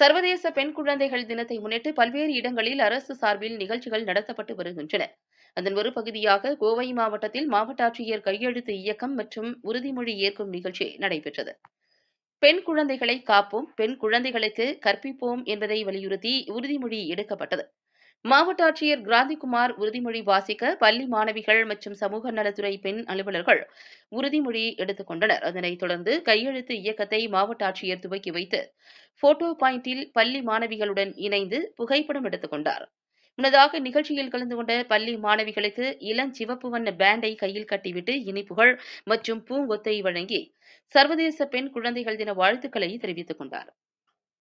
சர்வதேச பெண் குழந்தைகள் தினத்தை முன்னிட்டு பல்வேறு இடங்களில் அரசு சார்பில் நிகழ்ச்சிகள் நடத்தப்பட்டு வருகின்றன அதன் ஒரு பகுதியாக கோவை மாவட்டத்தில் மாவட்ட ஆட்சியர் கையெழுத்து இயக்கம் மற்றும் உறுதிமொழி ஏற்கும் நிகழ்ச்சி நடைபெற்றது பெண் குழந்தைகளை காப்போம் பெண் குழந்தைகளுக்கு கற்பிப்போம் என்பதை வலியுறுத்தி உறுதிமொழி எடுக்கப்பட்டது மாவட்ட ஆட்சியர் கிராந்திகுமார் உறுதிமொழி வாசிக்க பள்ளி மாணவிகள் மற்றும் சமூக நலத்துறை பெண் அலுவலர்கள் உறுதிமொழி எடுத்துக் கொண்டனர் அதனைத் தொடர்ந்து கையெழுத்து இயக்கத்தை மாவட்ட ஆட்சியர் துவக்கி வைத்து போட்டோ பாயிண்டில் பள்ளி மாணவிகளுடன் இணைந்து புகைப்படம் எடுத்துக் கொண்டார் முன்னதாக நிகழ்ச்சியில் கலந்து கொண்ட பள்ளி மாணவிகளுக்கு இளஞ்சிவப்பு வண்ண பேண்டை கையில் கட்டிவிட்டு இனிப்புகள் மற்றும் பூங்கொத்தை வழங்கி சர்வதேச பெண் குழந்தைகள் தின வாழ்த்துக்களை தெரிவித்துக் கொண்டார்